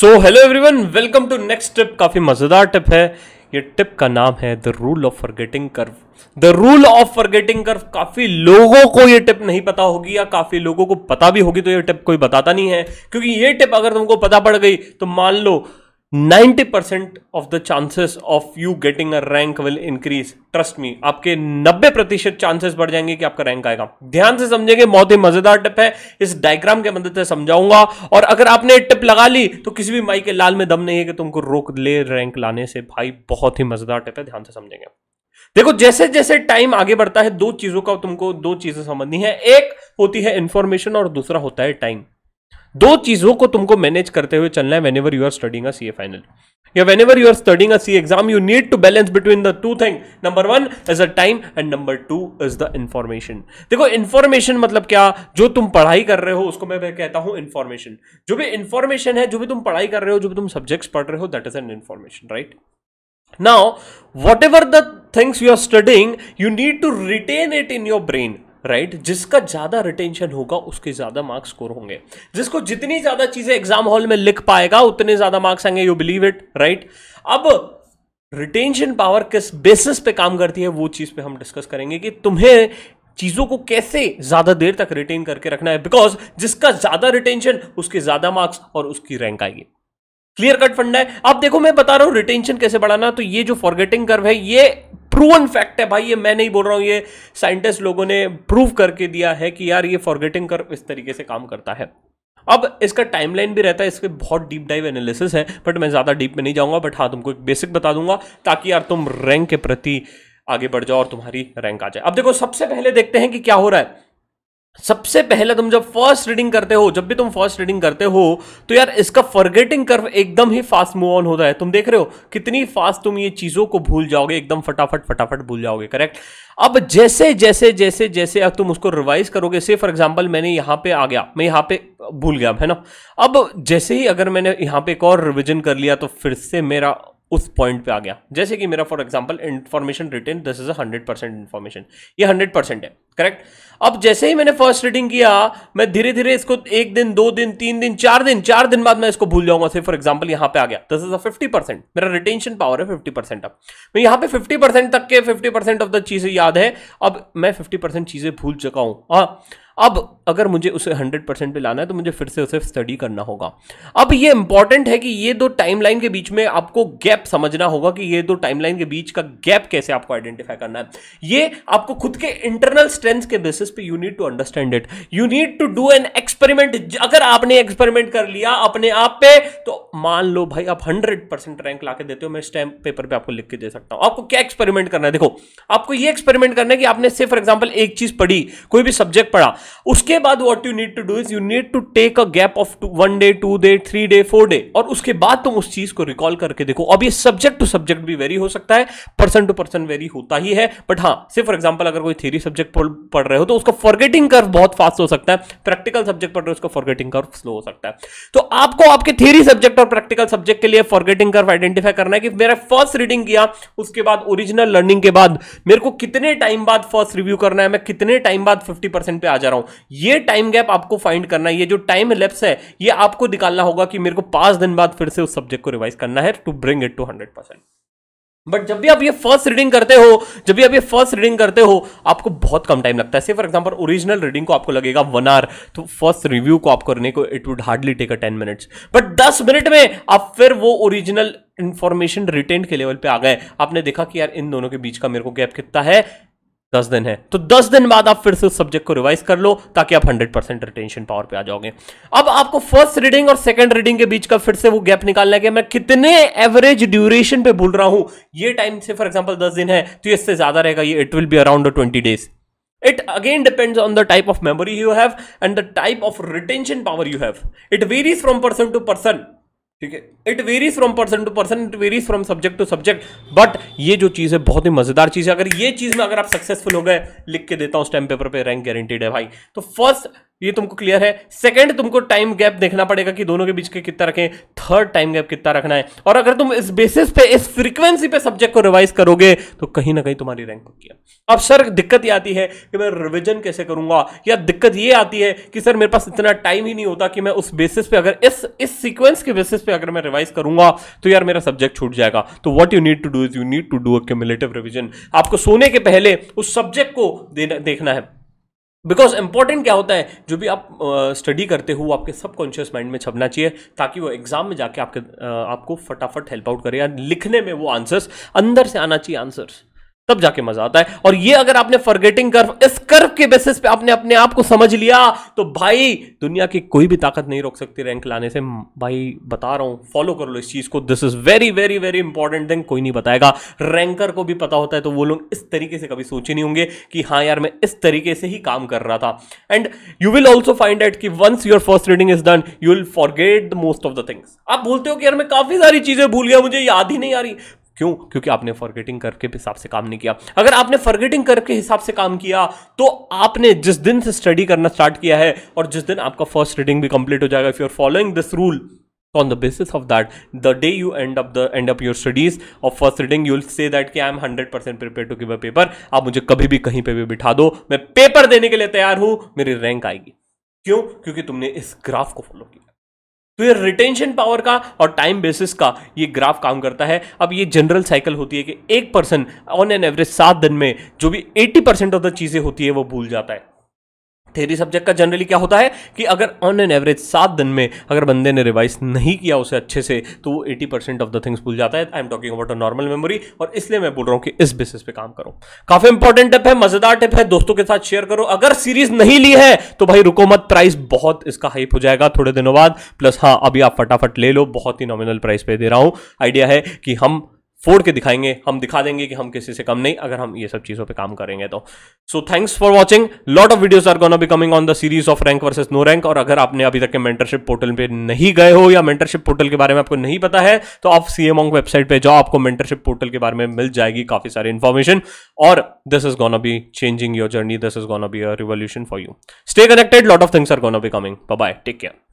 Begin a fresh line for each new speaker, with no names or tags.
So hello everyone welcome to next tip काफ़ी मज़ेदार tip है ये टिप का नाम है the rule of forgetting curve the rule of forgetting curve काफ़ी लोगों को ये टिप नहीं पता होगी या काफ़ी लोगों को पता भी होगी तो ये टिप कोई बताता नहीं है क्योंकि ये टिप अगर तुमको पता पड़ गई तो मान लो 90% of the chances of you getting a rank will increase trust me आपके 90 प्रतिशत चांसेस बढ़ जाएंगे कि आपका रैंक आएगा ध्यान से समझेंगे बहुत ही मजेदार टिप है इस डायग्राम के मदद से समझाऊंगा और अगर आपने टिप लगा ली तो किसी भी माई के लाल में दम नहीं है कि तुमको रोक ले रैंक लाने से भाई बहुत ही मजेदार टिप है ध्यान से समझेंगे देखो जैसे जैसे टाइम आगे बढ़ता है दो चीजों का तुमको दो चीजें समझनी है एक होती है इंफॉर्मेशन और दूसरा होता है टाइम दो चीजों को तुमको मैनेज करते हुए चलना है whenever you are studying a C A final या whenever you are studying a C exam you need to balance between the two thing number one is a time and number two is the information देखो information मतलब क्या जो तुम पढ़ाई कर रहे हो उसको मैं कहता हूं इन्फॉर्मेशन जो भी इन्फॉर्मेशन है जो भी तुम पढ़ाई कर रहे हो जो भी तुम सब्जेक्ट्स पढ़ रहे हो that is an information right now whatever the things you are studying you need to retain it in your brain right right? जिसका ज़्यादा रिटेंशन होगा उसके ज़्यादा मार्क्स स्कोर होंगे जिसको जितनी ज़्यादा चीज़ें एग्जाम हॉल में लिख पाएगा उतने ज़्यादा मार्क्स आएंगे यू बिलीव इट राइट अब रिटेंशन पावर किस बेसिस पे काम करती है वो चीज़ पे हम डिस्कस करेंगे कि तुम्हें चीज़ों को कैसे ज़्यादा देर तक रिटेन करके रखना है बिकॉज जिसका ज़्यादा रिटेंशन उसके ज़्यादा मार्क्स और उसकी रैंक आएगी क्लियर कट फंडा है आप देखो मैं बता रहा हूं रिटेंशन कैसे बढ़ाना तो ये जो फॉरगेटिंग कर्व है ये प्रूवन फैक्ट है भाई ये मैं नहीं बोल रहा हूँ ये साइंटिस्ट लोगों ने प्रूव करके दिया है कि यार ये फॉरगेटिंग कर इस तरीके से काम करता है अब इसका टाइमलाइन भी रहता है इसके बहुत डीप डाइव एनालिसिस है बट मैं ज़्यादा डीप में नहीं जाऊँगा बट हाँ तुमको एक बेसिक बता दूंगा ताकि यार तुम रैंक के प्रति आगे बढ़ जाओ और तुम्हारी रैंक आ जाए अब देखो सबसे पहले देखते हैं कि क्या हो रहा है सबसे पहले तुम जब फर्स्ट रीडिंग करते हो जब भी तुम फर्स्ट रीडिंग करते हो तो यार इसका फॉरगेटिंग कर्व एकदम ही फास्ट मूव ऑन होता है तुम देख रहे हो कितनी फास्ट तुम ये चीज़ों को भूल जाओगे एकदम फटाफट फटाफट भूल जाओगे करेक्ट अब जैसे जैसे जैसे जैसे अब तुम उसको रिवाइज करोगे से फॉर एग्जाम्पल मैंने यहां पर आ गया मैं यहां पर भूल गया है ना अब जैसे ही अगर मैंने यहां पर एक और रिविजन कर लिया तो फिर से मेरा उस पॉइंट पे आ गया जैसे कि मेरा for example information retain this is hundred percent information ये हंड्रेड परसेंट है करेक्ट अब जैसे ही मैंने फर्स्ट रीडिंग किया मैं धीरे धीरे इसको एक दिन दो दिन तीन दिन चार दिन चार दिन बाद मैं इसको भूल जाऊंगा से फॉर एग्जाम्पल यहाँ पे आ गया this is a fifty percent मेरा रिटेंशन पावर है फिफ्टी परसेंट अब मैं यहाँ पे फिफ्टी परसेंट तक के फिफ्टी परसेंट ऑफ द चीजें याद है अब मैं फिफ्टी परसेंट चीजें भूल चुका हूँ हाँ अब अगर मुझे उसे हंड्रेड परसेंट पे लाना है तो मुझे फिर से उसे स्टडी करना होगा अब ये इंपॉर्टेंट है कि ये दो टाइमलाइन के बीच में आपको गैप समझना होगा कि ये दो टाइमलाइन के बीच का गैप कैसे आपको आइडेंटिफाई करना है ये आपको खुद के इंटरनल स्ट्रेंथ के बेसिस पे you need to understand it you need to do an experiment अगर आपने एक्सपेरिमेंट कर लिया अपने आप पे तो मान लो भाई आप हंड्रेड परसेंट रैंक ला के देते हो मैं स्टैम्प पेपर पर पे आपको लिख के दे सकता हूं आपको क्या एक्सपेरिमेंट करना है देखो आपको ये एक्सपेरिमेंट करना है कि आपने से फॉर एग्जाम्पल एक चीज पढ़ी कोई भी सब्जेक्ट पढ़ा उसके बाद what you need to do is you need to take a gap of one day two day three day four day और उसके बाद तुम उस चीज को रिकॉल करके देखो अब ये सब्जेक्ट टू सब्जेक्ट भी वेरी हो सकता है पर्सन टू पर्सन वेरी होता ही है बट हाँ सिर्फ फॉर एग्जाम्पल अगर कोई थ्योरी सब्जेक्ट पढ़ रहे हो तो उसका फॉरगेटिंग कर्व बहुत फास्ट हो सकता है प्रैक्टिकल सब्जेक्ट पढ़ रहे हो उसका फॉरगेटिंग कर्व स्लो हो सकता है तो आपको आपके थ्योरी सब्जेक्ट और प्रैक्टिकल सब्जेक्ट के लिए फॉरगेटिंग कर्व आइडेंटिफाई करना है कि मेरा फर्स्ट रीडिंग किया उसके बाद ओरिजिनल लर्निंग के बाद मेरे को कितने टाइम बाद फर्स्ट रिव्यू करना है मैं कितने टाइम बाद फिफ्टी पे आ जा रहा हूं ये ये टाइम गैप आपको फाइंड करना है ये जो टाइम लेप्स है ये आपको निकालना होगा कि मेरे को पांच दिन बाद फिर से उस सब्जेक्ट को रिवाइज करना है to bring it to hundred percent but जब भी आप ये फर्स्ट रीडिंग करते हो जब भी आप ये फर्स्ट रीडिंग करते हो आपको बहुत कम टाइम लगता है से फॉर एग्जांपल ओरिजिनल रीडिंग को आपको लगेगा वन आवर तो फर्स्ट रिव्यू को आप करने को it would hardly take a ten minutes but दस मिनट में आप फिर वो ओरिजिनल इंफॉर्मेशन रिटेन के लेवल पे आ गए आपने देखा कि यार इन दोनों के बीच का मेरे को गैप कितना है दस दिन है तो दस दिन बाद आप फिर से उस सब्जेक्ट को रिवाइज कर लो ताकि आप हंड्रेड परसेंट रिटेंशन पावर पे आ जाओगे अब आपको फर्स्ट रीडिंग और सेकंड रीडिंग के बीच का फिर से वो गैप निकालना है कि मैं कितने एवरेज ड्यूरेशन पे बोल रहा हूं ये टाइम से फॉर एग्जांपल दस दिन है तो इससे ज्यादा रहेगा ये it will be around twenty days it again depends on the type of memory you have and the type of retention power you have it varies from person to person ठीक है it varies from person to person it varies from subject to subject but ये जो चीज़ है बहुत ही मजेदार चीज़ है अगर ये चीज़ में अगर आप सक्सेसफुल हो गए लिख के देता हूं स्टैम्प पेपर पे रैंक गारंटीड है भाई तो फर्स्ट ये तुमको क्लियर है सेकंड तुमको टाइम गैप देखना पड़ेगा कि दोनों के बीच के कितना रखें थर्ड टाइम गैप कितना रखना है और अगर तुम इस बेसिस पे इस फ्रीक्वेंसी पे सब्जेक्ट को रिवाइज करोगे तो कहीं ना कहीं तुम्हारी रैंक किया अब सर दिक्कत ये आती है कि मैं रिविजन कैसे करूंगा या दिक्कत ये आती है कि सर मेरे पास इतना टाइम ही नहीं होता कि मैं उस बेसिस पे अगर इस इस सीक्वेंस के बेसिस पे अगर मैं रिवाइज करूंगा तो यार मेरा सब्जेक्ट छूट जाएगा तो what you need to do is you need to do a cumulative revision आपको सोने के पहले उस सब्जेक्ट को देखना है बिकॉज इंपॉर्टेंट क्या होता है जो भी आप स्टडी uh, करते हो वो आपके सबकॉन्शियस माइंड में छपना चाहिए ताकि वो एग्जाम में जाके आपके uh, आपको फटाफट हेल्प आउट करे या लिखने में वो आंसर्स अंदर से आना चाहिए आंसर्स तब जाके मजा आता है और ये अगर आपने फॉरगेटिंग कर्व इस कर्व के बेसिस पे आपने अपने आप को समझ लिया तो भाई दुनिया की कोई भी ताकत नहीं रोक सकती रैंक लाने से भाई बता रहा हूं फॉलो कर लो इस चीज को this is very very very important thing कोई नहीं बताएगा रैंकर को भी पता होता है तो वो लोग इस तरीके से कभी सोचे नहीं होंगे कि हाँ यार मैं इस तरीके से ही काम कर रहा था and you will also find out की once your first reading is done you will forget the most of the things आप बोलते हो कि यार मैं काफी सारी चीजें भूल गया मुझे याद ही नहीं आ रही क्यों क्योंकि आपने फॉरगेटिंग करके हिसाब से काम नहीं किया अगर आपने फॉरगेटिंग करके हिसाब से काम किया तो आपने जिस दिन से स्टडी करना स्टार्ट किया है और जिस दिन आपका फर्स्ट रीडिंग भी कंप्लीट हो जाएगा if you are following this rule on the basis of that the day you end up the end up your studies of first reading you will say that कि I am hundred percent prepare to give a paper आप मुझे कभी भी कहीं पर भी बिठा दो मैं पेपर देने के लिए तैयार हूं मेरी रैंक आएगी क्यों क्योंकि तुमने इस ग्राफ को फॉलो किया तो ये रिटेंशन पावर का और टाइम बेसिस का ये ग्राफ काम करता है अब ये जनरल साइकिल होती है कि एक पर्सन ऑन एन एवरेज सात दिन में जो भी एट्टी परसेंट ऑफ द चीज़ें होती है वो भूल जाता है थेरी सब्जेक्ट का जनरली क्या होता है कि अगर ऑन एन एवरेज सात दिन में अगर बंदे ने रिवाइज नहीं किया उसे अच्छे से तो वो eighty percent of the things भूल जाता है I am talking about a normal memory और इसलिए मैं बोल रहा हूँ कि इस बेसिस पे काम करो काफी इंपॉर्टेंट टिप है मजेदार टिप है दोस्तों के साथ शेयर करो अगर सीरीज नहीं ली है तो भाई रुको मत प्राइस बहुत इसका हाइप हो जाएगा थोड़े दिनों बाद प्लस हाँ अभी आप फटाफट ले लो बहुत ही नॉमिनल प्राइस पे दे रहा हूँ आइडिया है कि हम फोड़ के दिखाएंगे हम दिखा देंगे कि हम किसी से कम नहीं अगर हम ये सब चीज़ों पे काम करेंगे तो so thanks for watching lot of videos are gonna be coming on the series of rank versus no rank और अगर आपने अभी तक के मेंटरशिप पोर्टल पे नहीं गए हो या मेंटरशिप पोर्टल के बारे में आपको नहीं पता है तो आप सी एम वेबसाइट पर जाओ आपको मेंटरशिप पोर्टल के बारे में मिल जाएगी काफ़ी सारी इन्फॉर्मेशन और this is gonna be changing your journey this is gonna be a revolution for you stay connected lot of things are gonna be coming bye take care